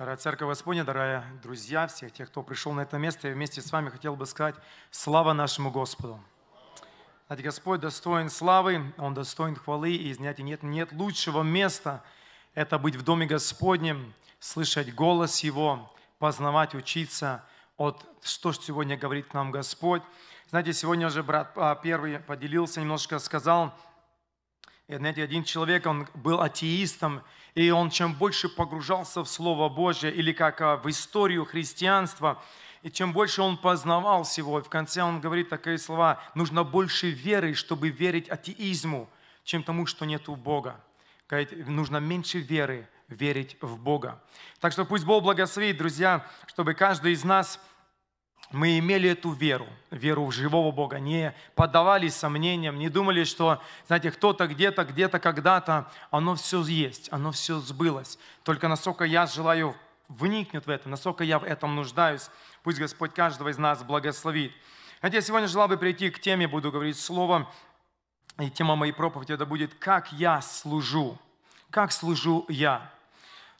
Дорогая Церковь Господня, дорогие друзья, всех тех, кто пришел на это место, я вместе с вами хотел бы сказать «Слава нашему Господу!» Знаете, Господь достоин славы, Он достоин хвалы, и, знаете, нет, нет лучшего места – это быть в Доме Господнем, слышать голос Его, познавать, учиться от что же сегодня говорит нам Господь. Знаете, сегодня уже брат а, первый поделился, немножко сказал – и, знаете, один человек, он был атеистом, и он чем больше погружался в Слово Божье или как а, в историю христианства, и чем больше он познавал всего, и в конце он говорит такие слова, нужно больше веры, чтобы верить атеизму, чем тому, что нет у Бога. Говорит, нужно меньше веры верить в Бога. Так что пусть Бог благословит, друзья, чтобы каждый из нас – мы имели эту веру, веру в живого Бога, не поддавались сомнениям, не думали, что, знаете, кто-то где-то, где-то, когда-то, оно все есть, оно все сбылось. Только насколько я желаю вникнет в это, насколько я в этом нуждаюсь, пусть Господь каждого из нас благословит. Хотя я сегодня желал бы прийти к теме, буду говорить слово, и тема моей проповеди это будет «Как я служу?» Как служу я?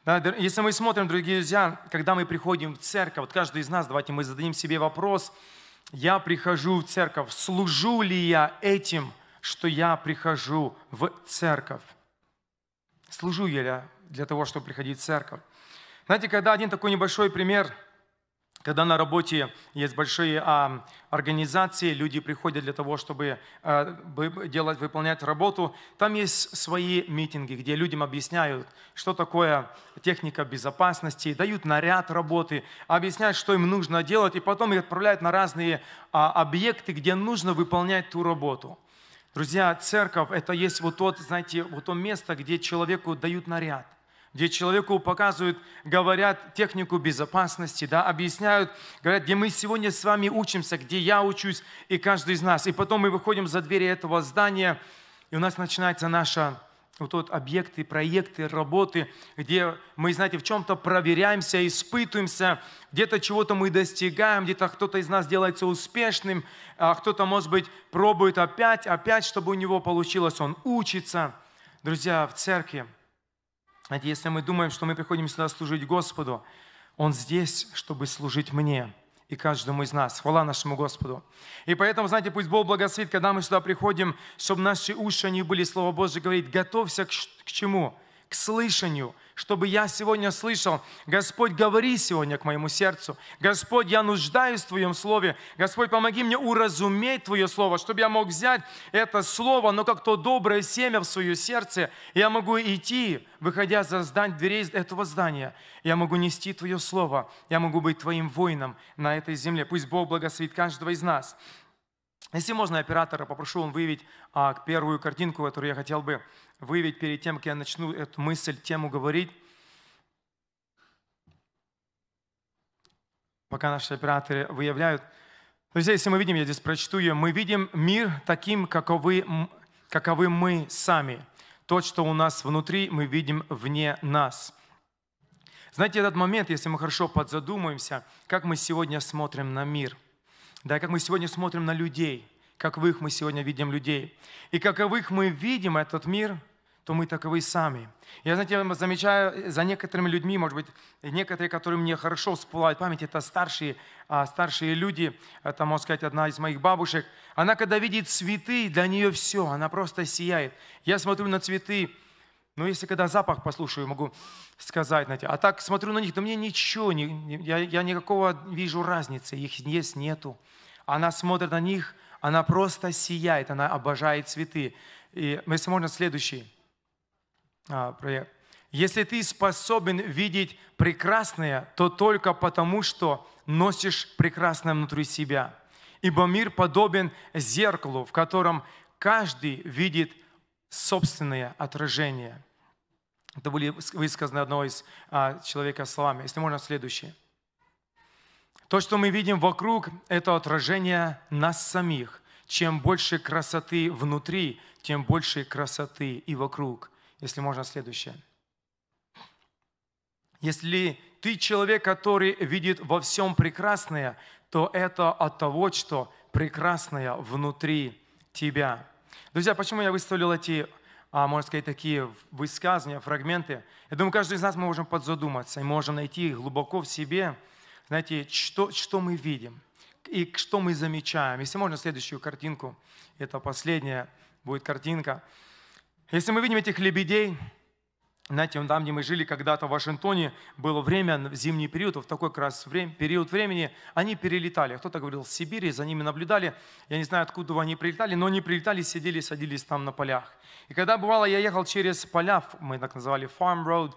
Да, если мы смотрим, дорогие друзья, когда мы приходим в церковь, вот каждый из нас, давайте мы зададим себе вопрос, я прихожу в церковь, служу ли я этим, что я прихожу в церковь? Служу я для того, чтобы приходить в церковь? Знаете, когда один такой небольшой пример – когда на работе есть большие а, организации, люди приходят для того, чтобы а, делать, выполнять работу, там есть свои митинги, где людям объясняют, что такое техника безопасности, дают наряд работы, объясняют, что им нужно делать, и потом их отправляют на разные а, объекты, где нужно выполнять ту работу. Друзья, церковь – это есть вот тот, знаете, вот то место, где человеку дают наряд – где человеку показывают, говорят технику безопасности, да, объясняют, говорят, где мы сегодня с вами учимся, где я учусь и каждый из нас. И потом мы выходим за двери этого здания, и у нас начинается наша вот тот объекты, проекты, работы, где мы, знаете, в чем-то проверяемся, испытываемся, где-то чего-то мы достигаем, где-то кто-то из нас делается успешным, а кто-то, может быть, пробует опять, опять, чтобы у него получилось, он учится. Друзья, в церкви – знаете, если мы думаем, что мы приходим сюда служить Господу, Он здесь, чтобы служить мне и каждому из нас. Хвала нашему Господу. И поэтому, знаете, пусть Бог благословит, когда мы сюда приходим, чтобы наши уши, они были, Слово Божье говорит, готовься к, к чему? к слышанию, чтобы я сегодня слышал, Господь, говори сегодня к моему сердцу. Господь, я нуждаюсь в Твоем Слове. Господь, помоги мне уразуметь Твое Слово, чтобы я мог взять это Слово, но как то доброе семя в свое сердце. Я могу идти, выходя за здание, дверей этого здания. Я могу нести Твое Слово. Я могу быть Твоим воином на этой земле. Пусть Бог благословит каждого из нас. Если можно, оператора попрошу он выявить а, первую картинку, которую я хотел бы вы выявить перед тем, как я начну эту мысль, тему говорить. Пока наши операторы выявляют. Друзья, если мы видим, я здесь прочту ее, мы видим мир таким, каковы, каковы мы сами. То, что у нас внутри, мы видим вне нас. Знаете, этот момент, если мы хорошо подзадумаемся, как мы сегодня смотрим на мир, да, как мы сегодня смотрим на людей, как их мы сегодня видим людей. И каковых мы видим этот мир, то мы таковы сами. Я, знаете, замечаю за некоторыми людьми, может быть, некоторые, которые мне хорошо всплывают память, это старшие, а, старшие люди, это, можно сказать, одна из моих бабушек. Она, когда видит цветы, для нее все, она просто сияет. Я смотрю на цветы, но ну, если когда запах послушаю, могу сказать, знаете, а так смотрю на них, то мне ничего, не, я, я никакого вижу разницы, их есть, нету. Она смотрит на них, она просто сияет, она обожает цветы. И, если можно, следующий. А, проект. Если ты способен видеть прекрасное, то только потому, что носишь прекрасное внутри себя. Ибо мир подобен зеркалу, в котором каждый видит собственное отражение. Это были высказаны одного из а, человека словами. Если можно, следующее. То, что мы видим вокруг, это отражение нас самих. Чем больше красоты внутри, тем больше красоты и вокруг если можно, следующее. Если ты человек, который видит во всем прекрасное, то это от того, что прекрасное внутри тебя. Друзья, почему я выставил эти, а, можно сказать, такие высказывания, фрагменты? Я думаю, каждый из нас мы можем подзадуматься и можем найти глубоко в себе, знаете, что, что мы видим и что мы замечаем. Если можно, следующую картинку, это последняя будет картинка. Если мы видим этих лебедей, знаете, там, где мы жили когда-то в Вашингтоне, было время, в зимний период, в такой как раз время, период времени, они перелетали. Кто-то говорил, с Сибири, за ними наблюдали. Я не знаю, откуда они прилетали, но они прилетали, сидели, садились там на полях. И когда бывало, я ехал через поля, мы так называли farm road,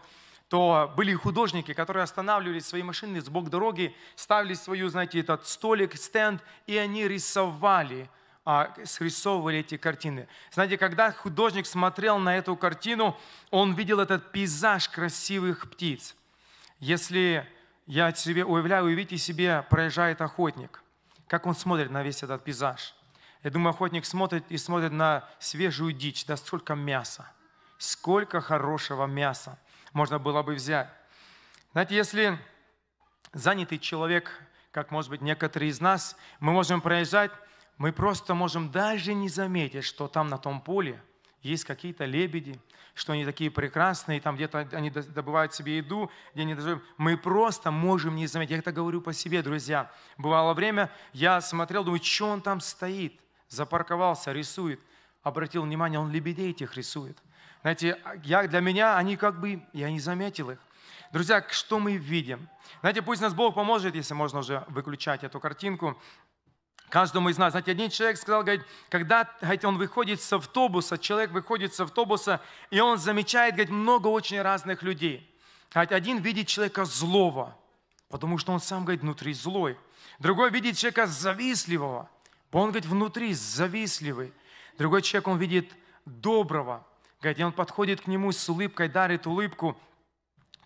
то были художники, которые останавливали свои машины сбоку дороги, ставили свою, знаете, этот столик, стенд, и они рисовали – а, срисовывали эти картины. Знаете, когда художник смотрел на эту картину, он видел этот пейзаж красивых птиц. Если я себе уявляю, увидите себе, проезжает охотник, как он смотрит на весь этот пейзаж. Я думаю, охотник смотрит и смотрит на свежую дичь, да сколько мяса, сколько хорошего мяса можно было бы взять. Знаете, если занятый человек, как, может быть, некоторые из нас, мы можем проезжать мы просто можем даже не заметить, что там на том поле есть какие-то лебеди, что они такие прекрасные, там где-то они добывают себе еду, где они даже... Мы просто можем не заметить. Я это говорю по себе, друзья. Бывало время, я смотрел, думаю, что он там стоит, запарковался, рисует. Обратил внимание, он лебедей этих рисует. Знаете, а, я, для меня они как бы, я не заметил их. Друзья, что мы видим? Знаете, пусть нас Бог поможет, если можно уже выключать эту картинку каждому из нас. Знаете, один человек сказал, говорит, когда говорит, он выходит с автобуса, человек выходит с автобуса, и он замечает, говорит, много очень разных людей. Говорит, один видит человека злого, потому что он сам, говорит, внутри злой. Другой видит человека завистливого, он, говорит, внутри завистливый. Другой человек, он видит доброго, говорит, и он подходит к нему с улыбкой, дарит улыбку,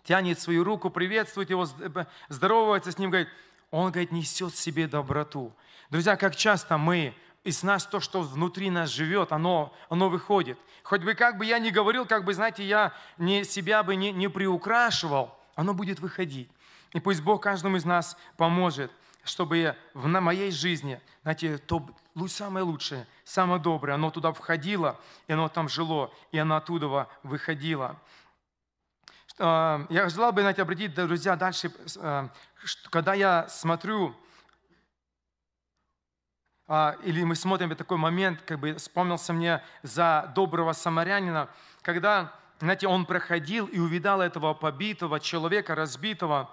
тянет свою руку, приветствует его, э, здоровается с ним, говорит, он, говорит, несет себе доброту. Друзья, как часто мы из нас то, что внутри нас живет, оно, оно выходит. Хоть бы как бы я ни говорил, как бы, знаете, я не, себя бы не, не приукрашивал, оно будет выходить. И пусть Бог каждому из нас поможет, чтобы в, на моей жизни, знаете, то самое лучшее, самое доброе, оно туда входило, и оно там жило, и оно оттуда выходило. Э, я желал бы, знаете, обратить, друзья, дальше, э, когда я смотрю а, или мы смотрим такой момент, как бы вспомнился мне за доброго самарянина, когда, знаете, он проходил и увидал этого побитого человека, разбитого.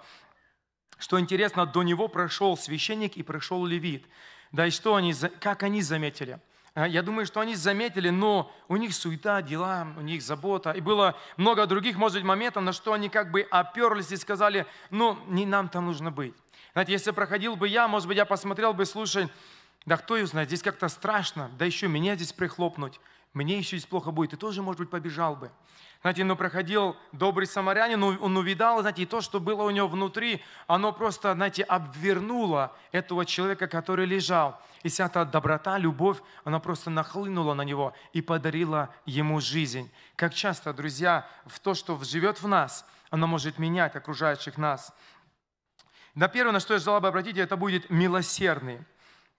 Что интересно, до него прошел священник и прошел левит. Да и что они, как они заметили? А, я думаю, что они заметили, но у них суета, дела, у них забота. И было много других, может быть, моментов, на что они как бы оперлись и сказали, ну, не нам там нужно быть. Знаете, если проходил бы я, может быть, я посмотрел бы, слушай, да кто его знает, здесь как-то страшно, да еще меня здесь прихлопнуть, мне еще здесь плохо будет, и тоже, может быть, побежал бы. Знаете, ну проходил добрый самарянин, он увидал, знаете, и то, что было у него внутри, оно просто, знаете, обвернуло этого человека, который лежал. И вся эта доброта, любовь, она просто нахлынула на него и подарила ему жизнь. Как часто, друзья, в то, что живет в нас, оно может менять окружающих нас. На первое, на что я желал бы обратить, это будет милосердный.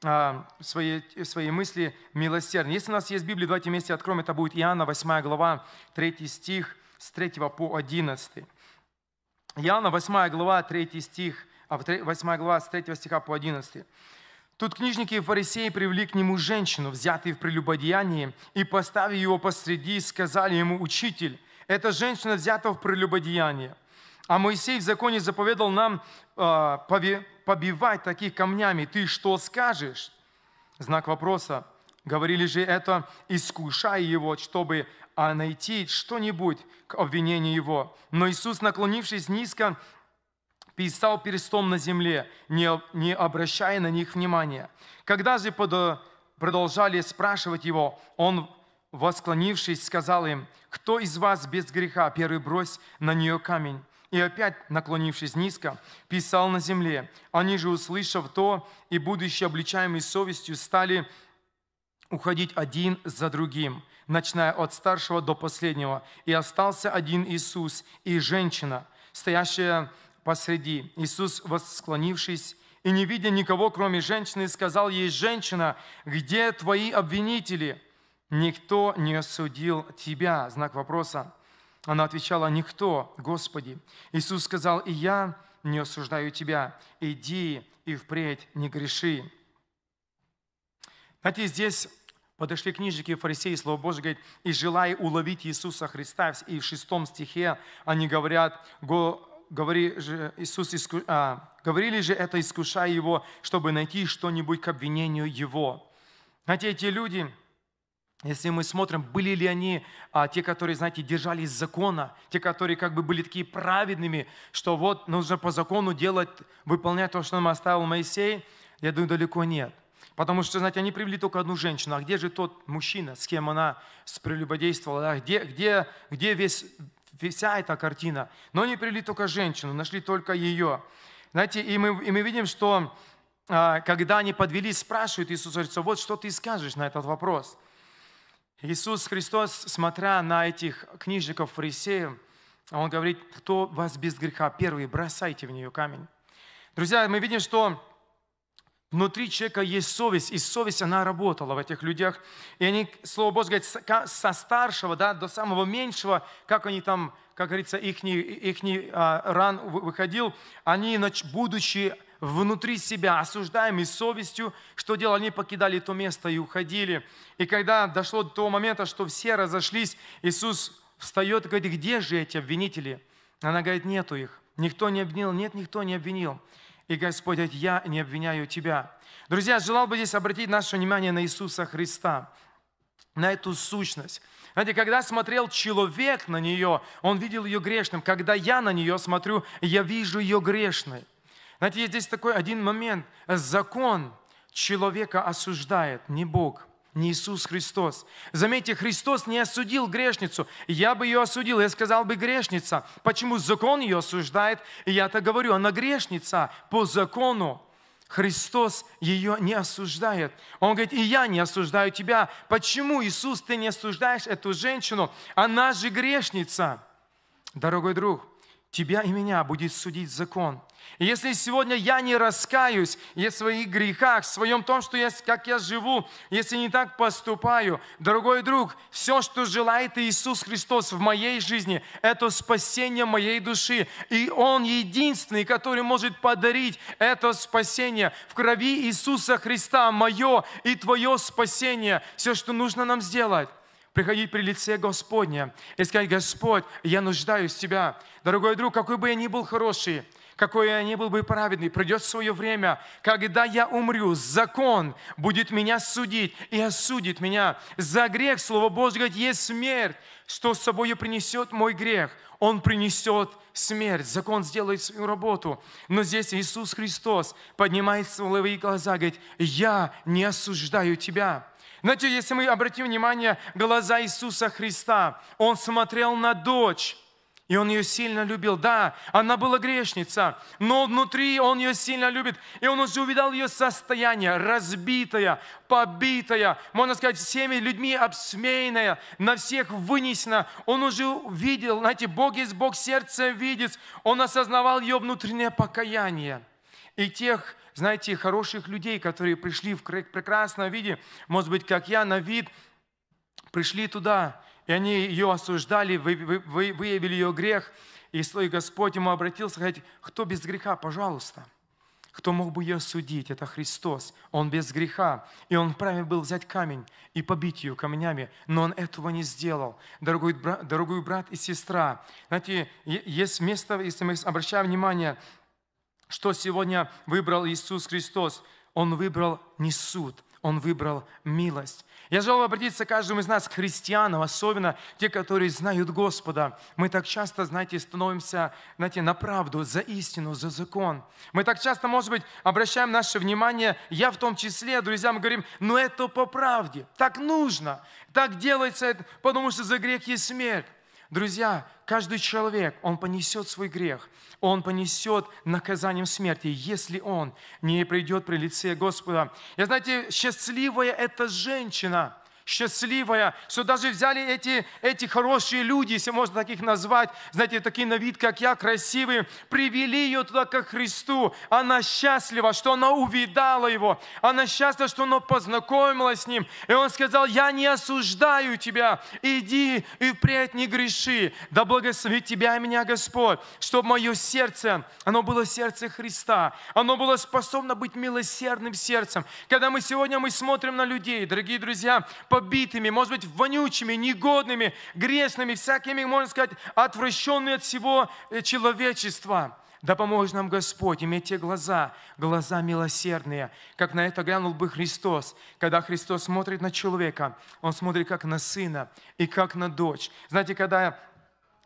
А, свои, свои мысли милосердны. Если у нас есть Библия, давайте вместе откроем. Это будет Иоанна 8 глава, 3 стих с 3 по 11. Иоанна 8 глава, 3 стих, 8 а, глава с 3 стиха по 11. Тут книжники и фарисеи привели к нему женщину, взятую в прелюбодеянии, и, поставив его посреди, сказали ему, «Учитель, эта женщина взята в прелюбодеяние». А Моисей в законе заповедал нам э, побивать таких камнями. Ты что скажешь? Знак вопроса. Говорили же это, искушая его, чтобы а, найти что-нибудь к обвинению его. Но Иисус, наклонившись низко, писал перстом на земле, не, не обращая на них внимания. Когда же под, э, продолжали спрашивать его, он, восклонившись, сказал им, «Кто из вас без греха, первый брось на нее камень» и опять, наклонившись низко, писал на земле. Они же, услышав то, и будущие обличаемые совестью, стали уходить один за другим, начиная от старшего до последнего. И остался один Иисус и женщина, стоящая посреди. Иисус, восклонившись, и не видя никого, кроме женщины, сказал ей, «Женщина, где твои обвинители?» «Никто не осудил тебя». Знак вопроса – она отвечала, «Никто, Господи». Иисус сказал, «И я не осуждаю тебя. Иди и впредь не греши». Знаете, здесь подошли книжники и фарисеи, Слово Божье говорит, «И желая уловить Иисуса Христа». И в шестом стихе они говорят, говори же, Иисус, иску... а, говорили же это, искушая Его, чтобы найти что-нибудь к обвинению Его. Знаете, эти люди, если мы смотрим, были ли они а, те, которые, знаете, держались закона, те, которые как бы были такие праведными, что вот нужно по закону делать, выполнять то, что нам оставил Моисей, я думаю, далеко нет. Потому что, знаете, они привели только одну женщину. А где же тот мужчина, с кем она прелюбодействовала? А где, где, где весь, вся эта картина? Но они привели только женщину, нашли только ее. Знаете, и мы, и мы видим, что а, когда они подвели, спрашивают Иисуса, вот что ты скажешь на этот вопрос – Иисус Христос, смотря на этих книжников фарисеев, Он говорит, кто вас без греха первый, бросайте в нее камень. Друзья, мы видим, что внутри человека есть совесть, и совесть, она работала в этих людях. И они, Слово Божье говорит, со старшего да, до самого меньшего, как они там, как говорится, их, их а, ран выходил, они, будучи внутри себя, осуждаемый совестью, что делали, они покидали то место и уходили. И когда дошло до того момента, что все разошлись, Иисус встает и говорит, где же эти обвинители? Она говорит, нету их. Никто не обвинил? Нет, никто не обвинил. И Господь говорит, я не обвиняю тебя. Друзья, желал бы здесь обратить наше внимание на Иисуса Христа, на эту сущность. Знаете, когда смотрел человек на нее, он видел ее грешным. Когда я на нее смотрю, я вижу ее грешной. Знаете, есть здесь такой один момент. Закон человека осуждает, не Бог не Иисус Христос. Заметьте, Христос не осудил грешницу. Я бы ее осудил, я сказал бы грешница. Почему закон ее осуждает? Я-то говорю, она грешница по закону. Христос ее не осуждает. Он говорит, и я не осуждаю тебя. Почему, Иисус, ты не осуждаешь эту женщину? Она же грешница. Дорогой друг, тебя и меня будет судить закон. И если сегодня я не раскаюсь я в своих грехах, в своем том, что я, как я живу, если не так поступаю, дорогой друг, все, что желает Иисус Христос в моей жизни, это спасение моей души. И Он единственный, который может подарить это спасение. В крови Иисуса Христа мое и твое спасение. Все, что нужно нам сделать – приходить при лице Господня и сказать, Господь, я нуждаюсь в Тебя. Дорогой друг, какой бы я ни был хороший, какой я ни был бы праведный, придет свое время, когда я умрю, закон будет меня судить и осудит меня. За грех, Слово Божье говорит, есть смерть. Что с собой принесет мой грех? Он принесет смерть. Закон сделает свою работу. Но здесь Иисус Христос поднимает свои глаза, и говорит, я не осуждаю тебя. Знаете, если мы обратим внимание, глаза Иисуса Христа, Он смотрел на дочь, и он ее сильно любил. Да, она была грешница, но внутри он ее сильно любит. И он уже увидал ее состояние, разбитое, побитое, можно сказать, всеми людьми обсмеянное, на всех вынесено. Он уже видел, знаете, Бог есть Бог, сердце видит. Он осознавал ее внутреннее покаяние. И тех знаете, хороших людей, которые пришли в прекрасном виде, может быть, как я, на вид, пришли туда, и они ее осуждали, выявили ее грех, и свой Господь ему обратился, говорит, кто без греха, пожалуйста. Кто мог бы ее судить? Это Христос. Он без греха. И он вправе был взять камень и побить ее камнями. Но он этого не сделал. Дорогой, брат, дорогой брат и сестра, знаете, есть место, если мы обращаем внимание, что сегодня выбрал Иисус Христос? Он выбрал не суд, он выбрал милость. Я желаю обратиться к каждому из нас, к христианам, особенно те, которые знают Господа. Мы так часто, знаете, становимся, знаете, на правду, за истину, за закон. Мы так часто, может быть, обращаем наше внимание, я в том числе, а друзья, мы говорим, но это по правде, так нужно, так делается, потому что за грех есть смерть. Друзья, каждый человек, он понесет свой грех, он понесет наказанием смерти, если он не придет при лице Господа. Я, знаете, счастливая эта женщина – счастливая. Что даже взяли эти, эти хорошие люди, если можно таких назвать, знаете, такие на вид, как я, красивые, привели ее туда ко Христу. Она счастлива, что она увидала Его. Она счастлива, что она познакомилась с Ним. И Он сказал, я не осуждаю тебя, иди и впредь не греши. Да благословит тебя и меня Господь, чтобы мое сердце, оно было сердце Христа, оно было способно быть милосердным сердцем. Когда мы сегодня мы смотрим на людей, дорогие друзья, по побитыми, может быть, вонючими, негодными, грешными, всякими, можно сказать, отвращенными от всего э, человечества. Да поможет нам Господь иметь те глаза, глаза милосердные, как на это глянул бы Христос. Когда Христос смотрит на человека, Он смотрит как на сына и как на дочь. Знаете, когда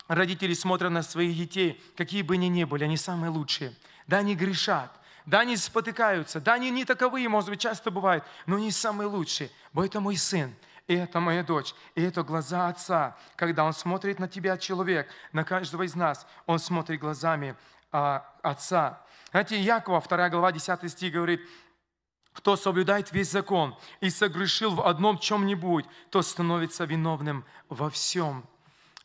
родители смотрят на своих детей, какие бы они ни были, они самые лучшие. Да, они грешат, да, они спотыкаются, да, они не таковые, может быть, часто бывают, но не самые лучшие, бо это мой сын, и это моя дочь, и это глаза отца. Когда он смотрит на тебя, человек, на каждого из нас, он смотрит глазами а, отца. Знаете, Якова, 2 глава, 10 стих говорит, кто соблюдает весь закон и согрешил в одном чем-нибудь, то становится виновным во всем.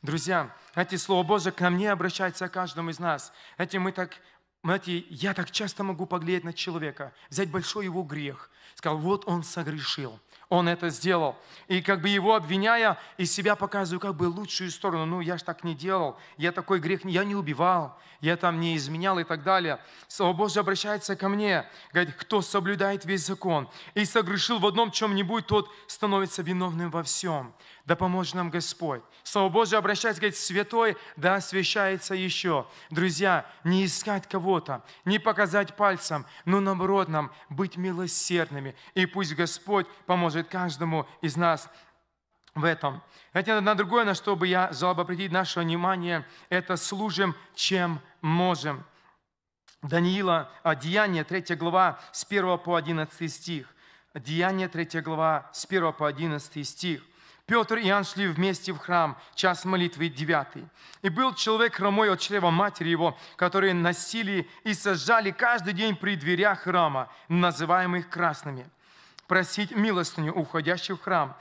Друзья, эти Слово Божие ко мне обращается, к каждому из нас. Эти мы так знаете, я так часто могу поглядеть на человека, взять большой его грех, сказал, вот он согрешил, он это сделал. И как бы его обвиняя, из себя показываю как бы лучшую сторону. Ну, я ж так не делал, я такой грех, я не убивал, я там не изменял и так далее. Слово Божье обращается ко мне, говорит, кто соблюдает весь закон и согрешил в одном чем-нибудь, тот становится виновным во всем. Да поможет нам Господь. Слово Божие обращается, говорит, святой, да освящается еще. Друзья, не искать кого-то, не показать пальцем, но наоборот нам быть милосердными. И пусть Господь поможет каждому из нас в этом. Это на другое, на что бы я желал бы обратить наше внимание, это служим, чем можем. Даниила, а, Деяние, 3 глава, с 1 по 11 стих. Деяние, 3 глава, с 1 по 11 стих. Петр и Иоанн шли вместе в храм, час молитвы девятый. И был человек хромой от чрева матери его, которые носили и сажали каждый день при дверях храма, называемых красными, просить милостыню, уходящих в храм.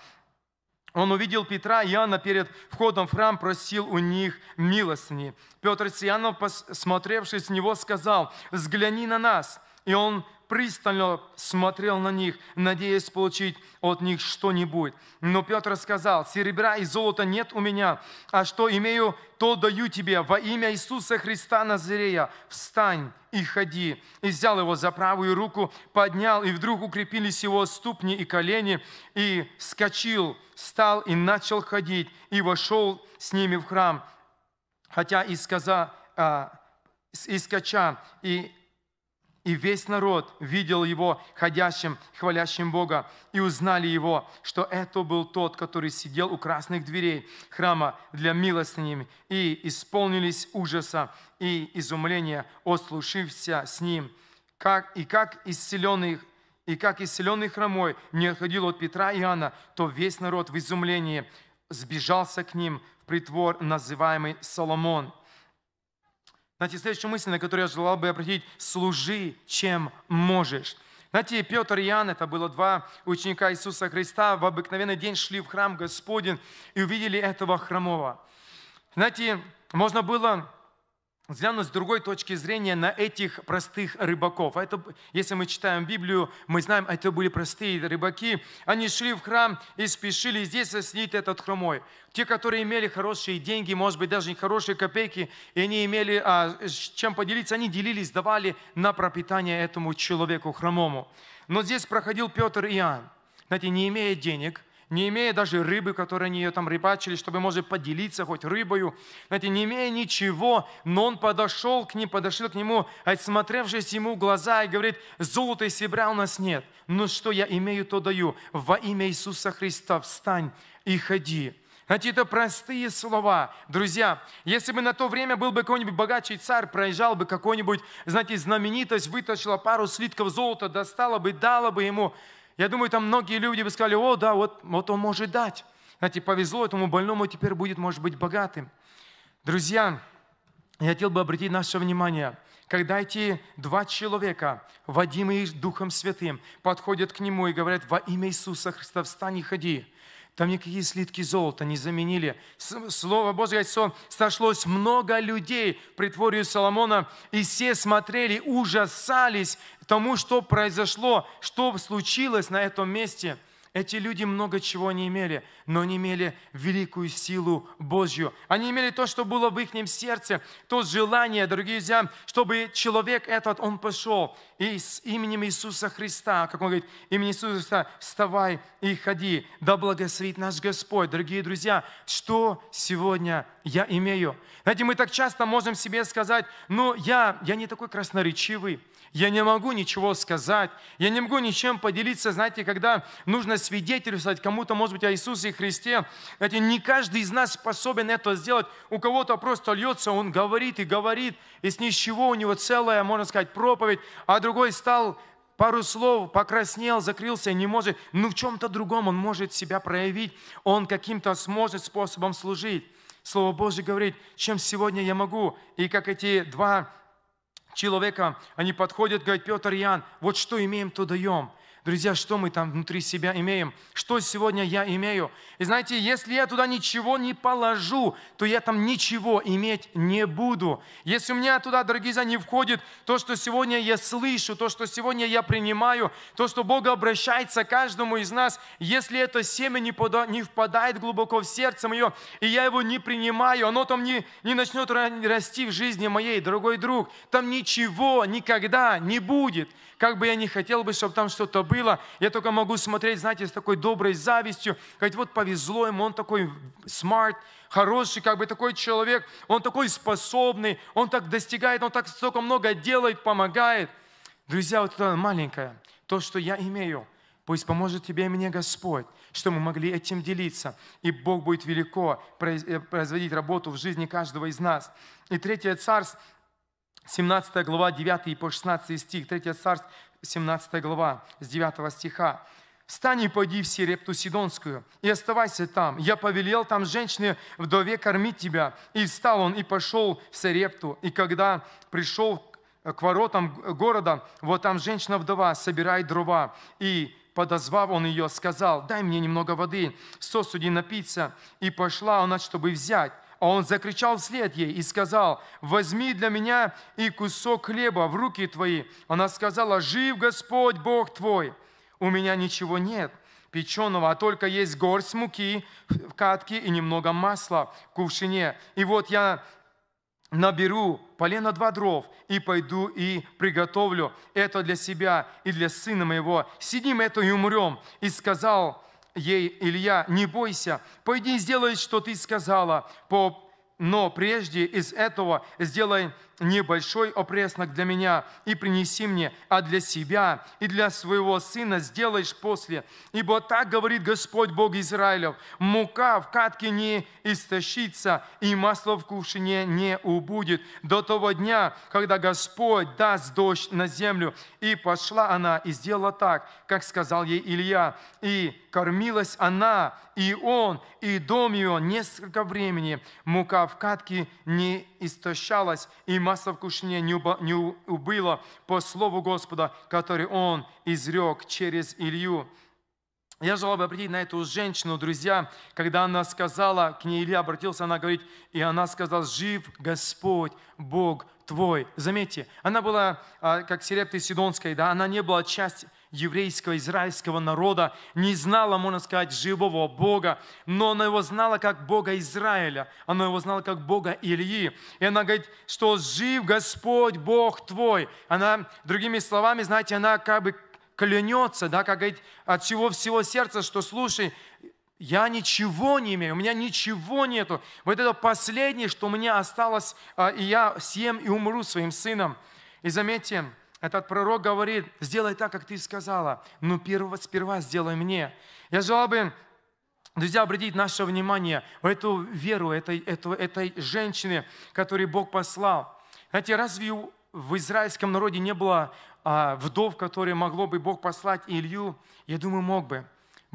Он увидел Петра и Иоанна перед входом в храм, просил у них милостыни. Петр с Иоанном, посмотревшись с него, сказал, «Взгляни на нас». И он пристально смотрел на них, надеясь получить от них что-нибудь. Но Петр сказал, серебра и золота нет у меня, а что имею, то даю тебе во имя Иисуса Христа Назарея. Встань и ходи. И взял его за правую руку, поднял, и вдруг укрепились его ступни и колени, и вскочил, стал и начал ходить, и вошел с ними в храм. Хотя и сказал, а, и скача, и и весь народ видел его ходящим, хвалящим Бога, и узнали его, что это был тот, который сидел у красных дверей храма для милостыни, и исполнились ужаса и изумления, ослушився с ним. Как, и как исцеленный и как исцеленный хромой не отходил от Петра и Иоанна, то весь народ в изумлении сбежался к ним в притвор, называемый Соломон – знаете, следующая мысль, на которую я желал бы обратить, служи, чем можешь. Знаете, Петр и Иоанн, это было два ученика Иисуса Христа, в обыкновенный день шли в храм Господень и увидели этого хромого. Знаете, можно было взглянуть с другой точки зрения на этих простых рыбаков. А это, если мы читаем Библию, мы знаем, это были простые рыбаки. Они шли в храм и спешили здесь соснить этот хромой. Те, которые имели хорошие деньги, может быть, даже не хорошие копейки, и они имели а, чем поделиться, они делились, давали на пропитание этому человеку хромому. Но здесь проходил Петр и Иоанн. Знаете, не имея денег, не имея даже рыбы, которые они ее там рыбачили, чтобы, может, поделиться хоть рыбою, знаете, не имея ничего, но он подошел к ним, подошел к нему, отсмотревшись ему в глаза и говорит, золота и серебра у нас нет, но что я имею, то даю. Во имя Иисуса Христа встань и ходи. Знаете, это простые слова. Друзья, если бы на то время был бы какой-нибудь богачий царь, проезжал бы какой-нибудь, знаете, знаменитость, вытащила пару слитков золота, достала бы, дала бы ему, я думаю, там многие люди бы сказали, о, да, вот, вот он может дать. Знаете, повезло этому больному, теперь будет, может быть, богатым. Друзья, я хотел бы обратить наше внимание, когда эти два человека, водимые Духом Святым, подходят к Нему и говорят, во имя Иисуса Христа встань и ходи, там никакие слитки золота не заменили. Слово Божье говорит, что сошлось много людей при творе Соломона, и все смотрели, ужасались тому, что произошло, что случилось на этом месте. Эти люди много чего не имели но они имели великую силу Божью. Они имели то, что было в их сердце, то желание, дорогие друзья, чтобы человек этот, он пошел и с именем Иисуса Христа, как он говорит, имени Иисуса Христа, вставай и ходи, да благословит наш Господь. Дорогие друзья, что сегодня я имею? Знаете, мы так часто можем себе сказать, ну, я, я не такой красноречивый, я не могу ничего сказать, я не могу ничем поделиться. Знаете, когда нужно свидетельствовать кому-то, может быть, о Иисусе Христе. Знаете, не каждый из нас способен это сделать. У кого-то просто льется, он говорит и говорит, и с ничего у него целая, можно сказать, проповедь, а другой стал пару слов, покраснел, закрылся, не может. Но ну, в чем-то другом он может себя проявить, он каким-то сможет способом служить. Слово Божье говорит, чем сегодня я могу. И как эти два человека, они подходят, говорят, Петр, Ян, вот что имеем, то даем. Друзья, что мы там внутри себя имеем? Что сегодня я имею? И знаете, если я туда ничего не положу, то я там ничего иметь не буду. Если у меня туда, дорогие друзья, не входит то, что сегодня я слышу, то, что сегодня я принимаю, то, что Бог обращается к каждому из нас, если это семя не, пода, не впадает глубоко в сердце мое, и я его не принимаю, оно там не, не начнет расти в жизни моей, дорогой друг, там ничего никогда не будет. Как бы я не хотел бы, чтобы там что-то было, было. Я только могу смотреть, знаете, с такой доброй завистью, говорить, вот повезло ему, он такой смарт, хороший, как бы такой человек, он такой способный, он так достигает, он так столько много делает, помогает. Друзья, вот это маленькое, то, что я имею, пусть поможет тебе и мне Господь, что мы могли этим делиться, и Бог будет велико э, производить работу в жизни каждого из нас. И третье царство, 17 глава, 9 по 16 стих, 3 царств, 17 глава, с 9 стиха. «Встань и пойди в Серепту Сидонскую, и оставайся там. Я повелел там женщине вдове кормить тебя». И встал он и пошел в Серепту. И когда пришел к воротам города, вот там женщина-вдова собирает дрова. И подозвав он ее, сказал, «Дай мне немного воды, в сосуде напиться». И пошла она, чтобы взять. А он закричал вслед ей и сказал, «Возьми для меня и кусок хлеба в руки твои». Она сказала, «Жив Господь Бог твой, у меня ничего нет» печеного, а только есть горсть муки в катке и немного масла в кувшине. И вот я наберу полено два дров и пойду и приготовлю это для себя и для сына моего. Сидим это и умрем. И сказал ей Илья, не бойся, пойди и сделай, что ты сказала, но прежде из этого сделай небольшой опреснок для меня, и принеси мне, а для себя и для своего сына сделаешь после. Ибо так говорит Господь Бог Израилев, мука в катке не истощится, и масло в кувшине не убудет до того дня, когда Господь даст дождь на землю. И пошла она и сделала так, как сказал ей Илья, и кормилась она, и он, и дом ее несколько времени. Мука в катке не истощалась, и масса вкушения не убыла по слову Господа, который он изрек через Илью. Я желал бы обратить на эту женщину, друзья, когда она сказала, к ней Илья обратился, она говорит, и она сказала, жив Господь, Бог твой. Заметьте, она была, а, как сирепта Сидонская, да, она не была частью еврейского, израильского народа, не знала, можно сказать, живого Бога, но она его знала как Бога Израиля, она его знала как Бога Ильи. И она говорит, что жив Господь, Бог твой. Она, другими словами, знаете, она как бы клянется, да, как говорит, от чего всего сердца, что слушай, я ничего не имею, у меня ничего нету. Вот это последнее, что у меня осталось, а, и я съем и умру своим сыном. И заметьте, этот пророк говорит, сделай так, как ты сказала, но ну, перво, сперва сделай мне. Я желал бы, друзья, обратить наше внимание в эту веру этой, эту, этой женщины, которую Бог послал. Знаете, разве в израильском народе не было а, вдов, которые могло бы Бог послать Илью? Я думаю, мог бы.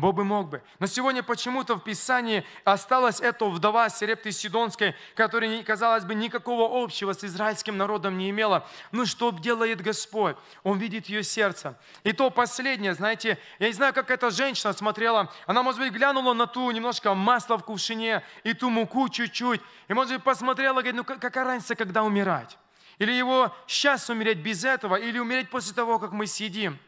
Бог бы мог бы. Но сегодня почему-то в Писании осталась эта вдова Серепты Сидонской, которая, казалось бы, никакого общего с израильским народом не имела. Ну что делает Господь? Он видит ее сердце. И то последнее, знаете, я не знаю, как эта женщина смотрела. Она, может быть, глянула на ту немножко масла в кувшине и ту муку чуть-чуть. И, может быть, посмотрела, говорит, ну какая разница, когда умирать? Или его сейчас умереть без этого, или умереть после того, как мы съедим.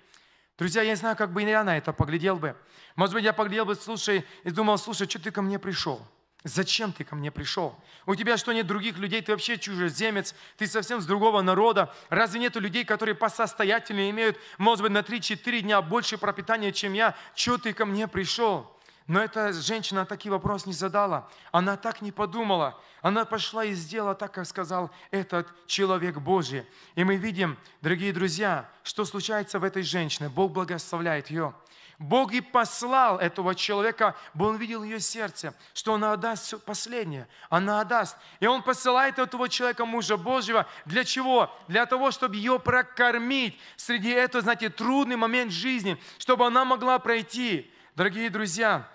Друзья, я не знаю, как бы я на это поглядел бы. Может быть, я поглядел бы, слушай, и думал, слушай, что ты ко мне пришел? Зачем ты ко мне пришел? У тебя что, нет других людей? Ты вообще чужеземец, ты совсем с другого народа. Разве нету людей, которые по состоятельности имеют, может быть, на 3-4 дня больше пропитания, чем я? Чего ты ко мне пришел? Но эта женщина такие вопрос не задала. Она так не подумала. Она пошла и сделала так, как сказал этот человек Божий. И мы видим, дорогие друзья, что случается в этой женщине. Бог благословляет ее. Бог и послал этого человека, бо он видел ее сердце, что она отдаст все последнее, она отдаст. И он посылает этого человека, мужа Божьего, для чего? Для того, чтобы ее прокормить среди этого, знаете, трудный момент жизни, чтобы она могла пройти. Дорогие друзья,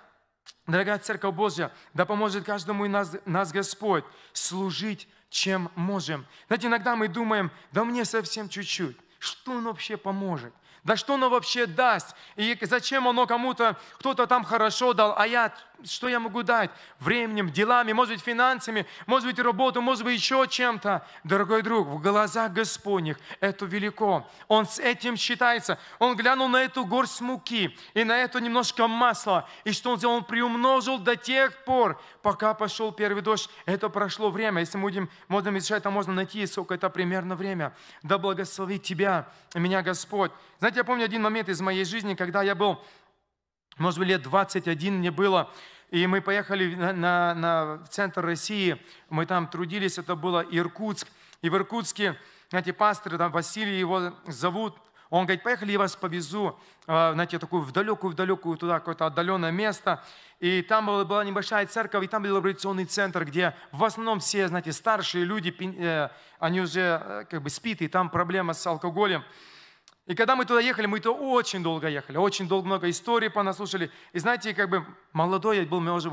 Дорогая Церковь Божья, да поможет каждому из нас, нас Господь служить, чем можем. Знаете, иногда мы думаем, да мне совсем чуть-чуть. Что он вообще поможет? Да что оно вообще даст? И зачем оно кому-то, кто-то там хорошо дал, а я, что я могу дать? Временем, делами, может быть, финансами, может быть, работу, может быть, еще чем-то. Дорогой друг, в глазах Господних это велико. Он с этим считается. Он глянул на эту горсть муки и на эту немножко масла. И что он сделал? Он приумножил до тех пор, пока пошел первый дождь. Это прошло время. Если мы будем, можно изучать, там можно найти, сколько это примерно время. Да благослови тебя, меня Господь. Знаете, знаете, я помню один момент из моей жизни, когда я был, может быть, лет 21 мне было, и мы поехали на, на, на центр России, мы там трудились, это было Иркутск. И в Иркутске, знаете, пастор, там Василий его зовут, он говорит, поехали, я вас повезу, э, знаете, такую в далекую-в-далекую туда, какое-то отдаленное место. И там была, была небольшая церковь, и там был революционный центр, где в основном все, знаете, старшие люди, э, они уже э, как бы спит, и там проблема с алкоголем. И когда мы туда ехали, мы то очень долго ехали, очень долго, много историй понаслушали. И знаете, как бы молодой я был, мне уже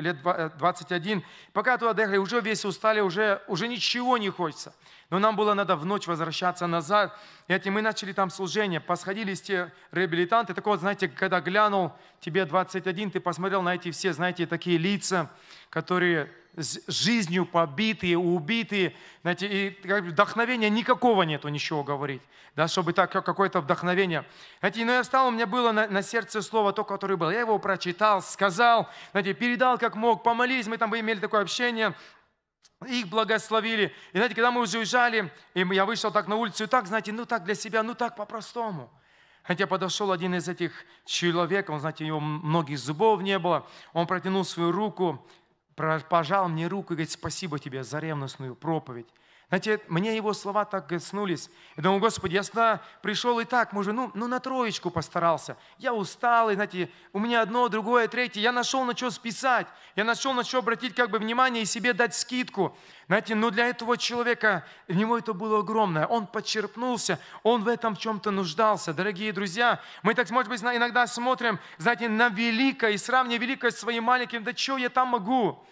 лет 21. Э, Пока туда доехали, уже весь устали, уже, уже ничего не хочется. Но нам было надо в ночь возвращаться назад. И эти, мы начали там служение, посходили те реабилитанты. Так вот, знаете, когда глянул, тебе 21, ты посмотрел на эти все, знаете, такие лица, которые жизнью побитые, убитые, знаете, и вдохновения никакого нету ничего говорить, да, чтобы так какое-то вдохновение. Знаете, но я стал, у меня было на, на сердце слово то, которое было. Я его прочитал, сказал, знаете, передал как мог, помолись, мы там имели такое общение, их благословили. И знаете, когда мы уже уезжали, и я вышел так на улицу, и так, знаете, ну так для себя, ну так по-простому. Хотя подошел один из этих человек, он, знаете, у него многих зубов не было, он протянул свою руку, пожал мне руку и говорит, спасибо тебе за ревностную проповедь. Знаете, мне его слова так коснулись. Я думал, Господи, я сюда пришел и так, может, ну, ну на троечку постарался. Я устал, и, знаете, у меня одно, другое, третье. Я нашел на что списать. Я нашел на что обратить как бы внимание и себе дать скидку. Знаете, но для этого человека, в него это было огромное. Он подчерпнулся, он в этом в чем-то нуждался. Дорогие друзья, мы так, может быть, иногда смотрим, знаете, на великое и сравниваем великое с своим маленьким. Да что я там могу?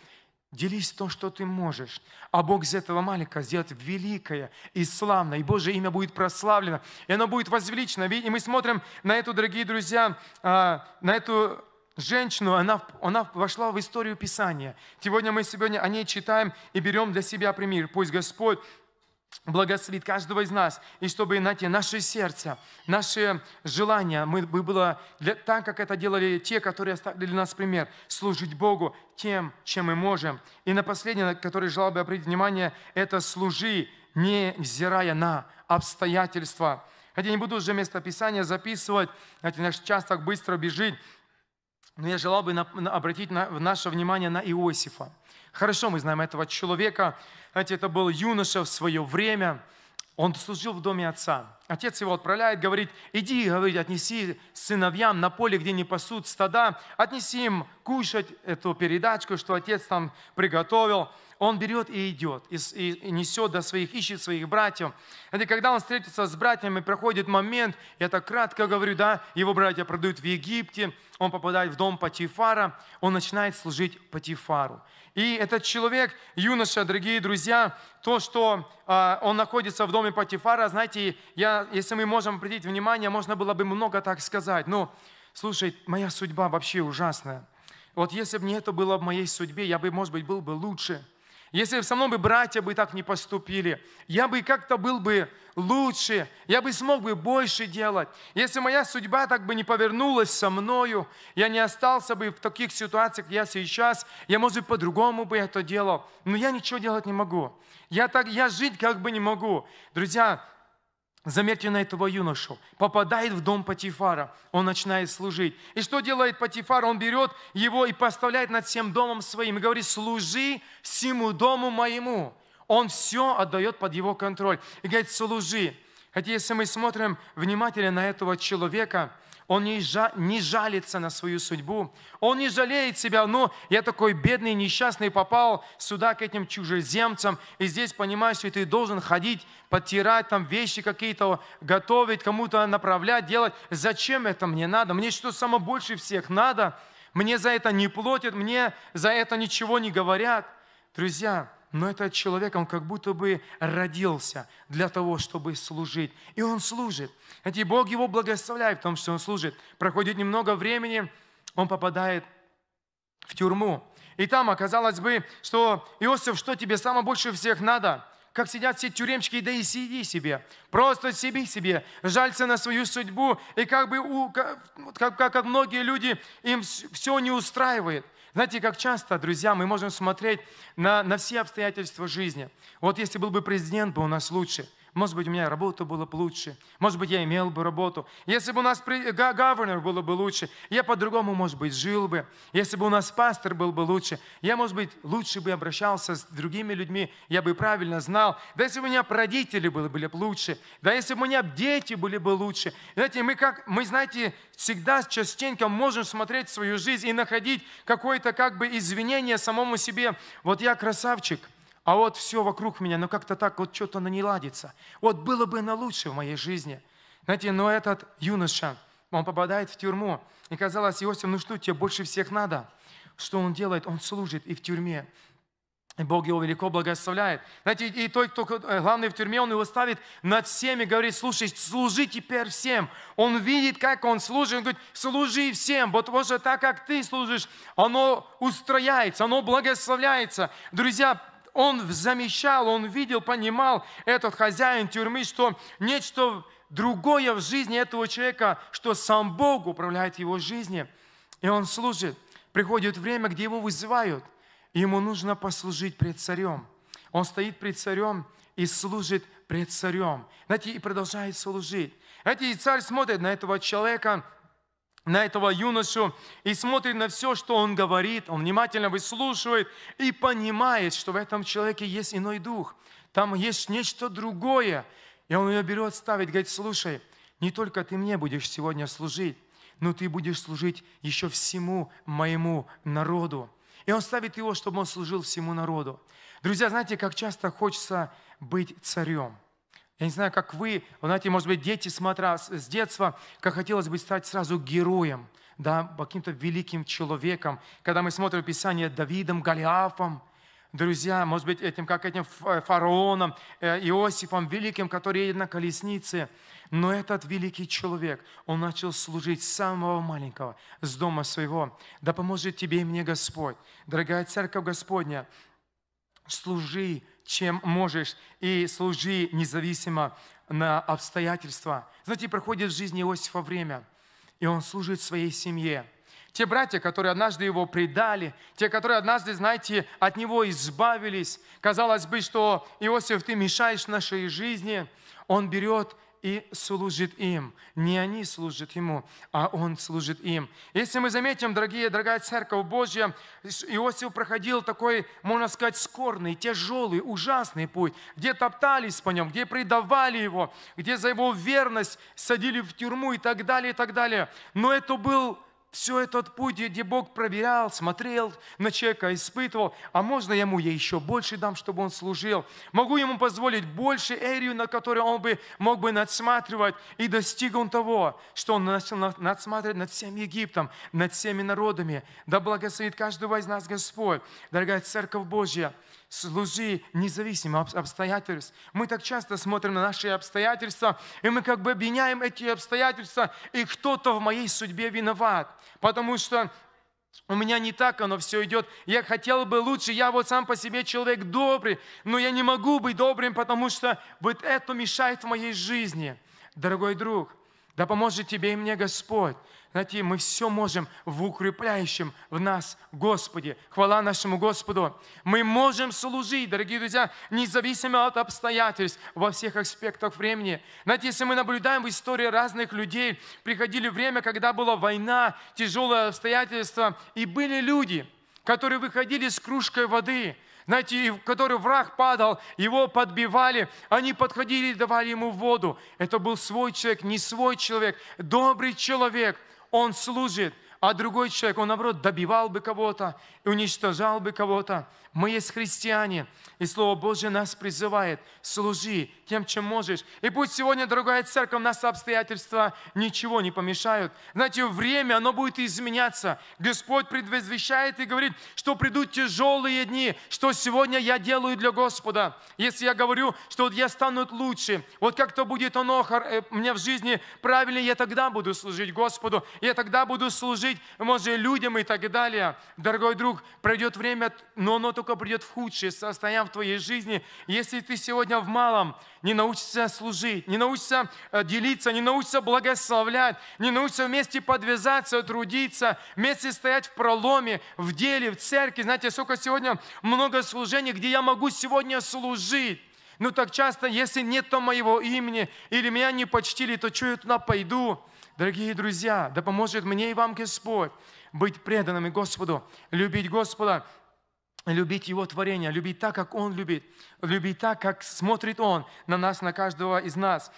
Делись то, что ты можешь. А Бог из этого маленького сделает великое и славное. И Божье имя будет прославлено. И оно будет возвеличено. И мы смотрим на эту, дорогие друзья, а, на эту женщину, она, она вошла в историю Писания. Сегодня мы сегодня о ней читаем и берем для себя пример. Пусть Господь благословит каждого из нас, и чтобы, знаете, наше сердце, наши желания, мы бы было для, так, как это делали те, которые оставили для нас пример, служить Богу тем, чем мы можем. И на последнее, на которое желал бы обратить внимание, это «служи, не взирая на обстоятельства». Хотя не буду уже место писания записывать, знаете, наш час так быстро бежит, но я желал бы на, на, обратить на, наше внимание на Иосифа – Хорошо, мы знаем этого человека. Знаете, это был юноша в свое время. Он служил в доме отца. Отец его отправляет, говорит, иди, говорит, отнеси сыновьям на поле, где не пасут стада, отнеси им кушать эту передачку, что отец там приготовил он берет и идет, и, и несет до своих, ищет своих братьев. Это когда он встретится с братьями, проходит момент, я так кратко говорю, да, его братья продают в Египте, он попадает в дом Патифара, он начинает служить Патифару. И этот человек, юноша, дорогие друзья, то, что э, он находится в доме Патифара, знаете, я, если мы можем обратить внимание, можно было бы много так сказать, но, слушай, моя судьба вообще ужасная. Вот если бы не это было в моей судьбе, я бы, может быть, был бы лучше – если бы со мной бы братья бы так не поступили, я бы как-то был бы лучше, я бы смог бы больше делать. Если моя судьба так бы не повернулась со мною, я не остался бы в таких ситуациях, как я сейчас, я, может, по-другому бы это делал, но я ничего делать не могу. Я, так, я жить как бы не могу. Друзья, Заметьте на этого юношу. Попадает в дом Патифара. Он начинает служить. И что делает Патифар? Он берет его и поставляет над всем домом своим. И говорит, служи всему дому моему. Он все отдает под его контроль. И говорит, служи. Хотя если мы смотрим внимательно на этого человека – он не, жалится на свою судьбу, он не жалеет себя, ну, я такой бедный, несчастный попал сюда к этим чужеземцам, и здесь, понимаешь, что ты должен ходить, подтирать там вещи какие-то, готовить, кому-то направлять, делать. Зачем это мне надо? Мне что самое больше всех надо? Мне за это не платят, мне за это ничего не говорят. Друзья, но этот человек, он как будто бы родился для того, чтобы служить. И он служит. И Бог его благословляет в том, что он служит. Проходит немного времени, он попадает в тюрьму. И там оказалось бы, что Иосиф, что тебе самое больше всех надо? Как сидят все тюремщики, да и сиди себе. Просто сиди себе, жалься на свою судьбу. И как бы, у, как, как, как многие люди, им все не устраивает – знаете, как часто, друзья, мы можем смотреть на, на все обстоятельства жизни. Вот если был бы президент, был у нас лучше – может быть, у меня работа была бы лучше. Может быть, я имел бы работу. Если бы у нас гаванер было бы лучше, я по-другому, может быть, жил бы. Если бы у нас пастор был бы лучше, я, может быть, лучше бы обращался с другими людьми, я бы правильно знал. Да если бы у меня родители были, были бы лучше. Да если бы у меня дети были бы лучше. Знаете, мы, как, мы знаете, всегда частенько можем смотреть свою жизнь и находить какое-то как бы извинение самому себе. Вот я красавчик – а вот все вокруг меня, ну как-то так, вот что-то оно не ладится. Вот было бы на лучше в моей жизни. Знаете, но этот юноша, он попадает в тюрьму. И казалось, Иосиф, ну что тебе больше всех надо? Что он делает? Он служит и в тюрьме. И Бог его велико благословляет. Знаете, и той, кто э, главный в тюрьме, он его ставит над всеми, говорит, слушай, служи теперь всем. Он видит, как он служит, он говорит, служи всем, вот потому что так, как ты служишь, оно устрояется, оно благословляется. Друзья, он замечал, он видел, понимал, этот хозяин тюрьмы, что нечто другое в жизни этого человека, что сам Бог управляет его жизнью. И он служит. Приходит время, где его вызывают. Ему нужно послужить пред царем. Он стоит пред царем и служит пред царем. Знаете, и продолжает служить. Знаете, и царь смотрит на этого человека – на этого юношу и смотрит на все, что он говорит, он внимательно выслушивает и понимает, что в этом человеке есть иной дух, там есть нечто другое. И он ее берет, ставит, говорит, слушай, не только ты мне будешь сегодня служить, но ты будешь служить еще всему моему народу. И он ставит его, чтобы он служил всему народу. Друзья, знаете, как часто хочется быть царем – я не знаю, как вы, вы знаете, может быть, дети смотря с детства, как хотелось бы стать сразу героем, да, каким-то великим человеком. Когда мы смотрим Писание Давидом, Голиафом, друзья, может быть, этим, как этим э, фараоном, э, Иосифом Великим, который едет на колеснице. Но этот великий человек, он начал служить с самого маленького, с дома своего. Да поможет тебе и мне Господь. Дорогая Церковь Господня, служи чем можешь, и служи независимо на обстоятельства. Знаете, проходит в жизни Иосифа время, и он служит своей семье. Те братья, которые однажды его предали, те, которые однажды, знаете, от него избавились. Казалось бы, что Иосиф, ты мешаешь нашей жизни. Он берет и служит им. Не они служат Ему, а Он служит им. Если мы заметим, дорогие, дорогая Церковь Божья, Иосиф проходил такой, можно сказать, скорный, тяжелый, ужасный путь, где топтались по нем, где предавали его, где за его верность садили в тюрьму и так далее, и так далее. Но это был все этот путь, где Бог проверял, смотрел на человека, испытывал, а можно я ему я еще больше дам, чтобы он служил? Могу ему позволить больше эрию, на которой он бы мог бы надсматривать, и достиг он того, что он начал надсматривать над всем Египтом, над всеми народами. Да благословит каждого из нас Господь, дорогая Церковь Божья служи независимо от обстоятельств. Мы так часто смотрим на наши обстоятельства, и мы как бы обвиняем эти обстоятельства, и кто-то в моей судьбе виноват, потому что у меня не так оно все идет. Я хотел бы лучше, я вот сам по себе человек добрый, но я не могу быть добрым, потому что вот это мешает в моей жизни. Дорогой друг, да поможет тебе и мне Господь, знаете, мы все можем в укрепляющем в нас Господе. Хвала нашему Господу. Мы можем служить, дорогие друзья, независимо от обстоятельств во всех аспектах времени. Знаете, если мы наблюдаем в истории разных людей, приходили время, когда была война, тяжелые обстоятельства, и были люди, которые выходили с кружкой воды, знаете, в который враг падал, его подбивали, они подходили и давали ему воду. Это был свой человек, не свой человек, добрый человек – он служит а другой человек, он, наоборот, добивал бы кого-то, и уничтожал бы кого-то. Мы есть христиане, и Слово Божье нас призывает, служи тем, чем можешь. И пусть сегодня, дорогая церковь, нас обстоятельства ничего не помешают. Знаете, время, оно будет изменяться. Господь предвозвещает и говорит, что придут тяжелые дни, что сегодня я делаю для Господа. Если я говорю, что вот я стану лучше, вот как-то будет оно э, мне в жизни правильно, я тогда буду служить Господу, я тогда буду служить служить, может, людям и так далее. Дорогой друг, пройдет время, но оно только придет в худшее состояние в твоей жизни. Если ты сегодня в малом не научишься служить, не научишься э, делиться, не научишься благословлять, не научишься вместе подвязаться, трудиться, вместе стоять в проломе, в деле, в церкви. Знаете, сколько сегодня много служений, где я могу сегодня служить. Но ну, так часто, если нет то моего имени, или меня не почтили, то что я туда пойду? Дорогие друзья, да поможет мне и вам Господь быть преданными Господу, любить Господа, любить Его творение, любить так, как Он любит, любить так, как смотрит Он на нас, на каждого из нас.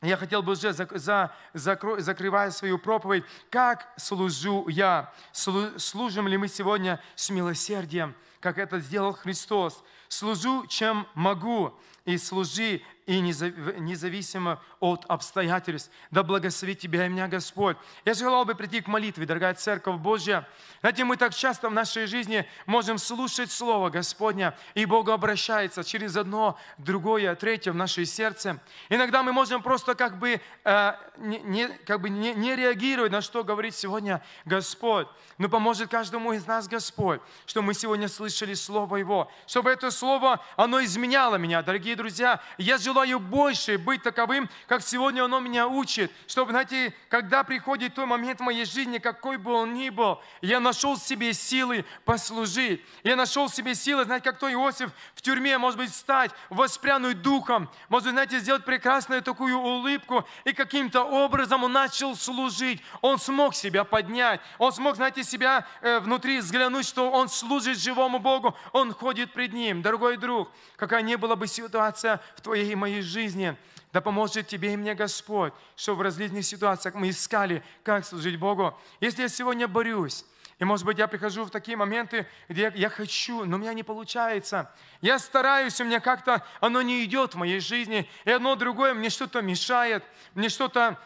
Я хотел бы уже, за, за, закро, закрывая свою проповедь, как служу я? Служим ли мы сегодня с милосердием, как это сделал Христос? служу, чем могу, и служи, и независимо от обстоятельств. Да благослови тебя и меня Господь. Я желал бы прийти к молитве, дорогая Церковь Божья. Знаете, мы так часто в нашей жизни можем слушать Слово Господня, и Бог обращается через одно, другое, третье в наше сердце. Иногда мы можем просто как бы, э, не, как бы не, не реагировать на что говорит сегодня Господь. Но поможет каждому из нас Господь, что мы сегодня слышали Слово Его, чтобы это Слово, оно изменяло меня, дорогие друзья. Я желаю больше быть таковым, как сегодня оно меня учит, чтобы, знаете, когда приходит тот момент в моей жизни, какой бы он ни был, я нашел в себе силы послужить. Я нашел в себе силы, знаете, как то Иосиф в тюрьме, может быть, встать, воспрянуть духом, может быть, знаете, сделать прекрасную такую улыбку, и каким-то образом он начал служить. Он смог себя поднять, он смог, знаете, себя э, внутри взглянуть, что он служит живому Богу, он ходит пред ним. Дорогой друг, какая не была бы ситуация в твоей и моей жизни, да поможет тебе и мне Господь, чтобы в различных ситуациях мы искали, как служить Богу. Если я сегодня борюсь, и, может быть, я прихожу в такие моменты, где я хочу, но у меня не получается. Я стараюсь, у меня как-то оно не идет в моей жизни. И одно другое мне что-то мешает, мне что-то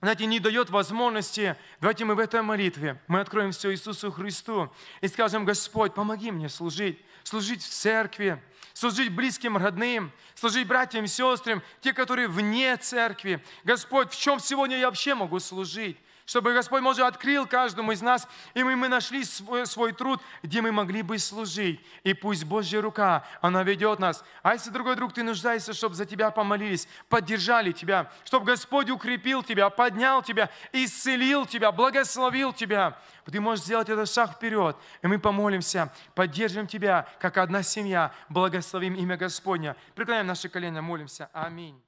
знаете, не дает возможности. Давайте мы в этой молитве, мы откроем все Иисусу Христу и скажем, Господь, помоги мне служить, служить в церкви, служить близким, родным, служить братьям, сестрам, те, которые вне церкви. Господь, в чем сегодня я вообще могу служить? чтобы Господь, может, открыл каждому из нас, и мы, мы нашли свой, свой труд, где мы могли бы служить. И пусть Божья рука, она ведет нас. А если, другой друг, ты нуждаешься, чтобы за тебя помолились, поддержали тебя, чтобы Господь укрепил тебя, поднял тебя, исцелил тебя, благословил тебя, ты можешь сделать этот шаг вперед, и мы помолимся, поддержим тебя, как одна семья, благословим имя Господня. Преклоняем наши колени, молимся. Аминь.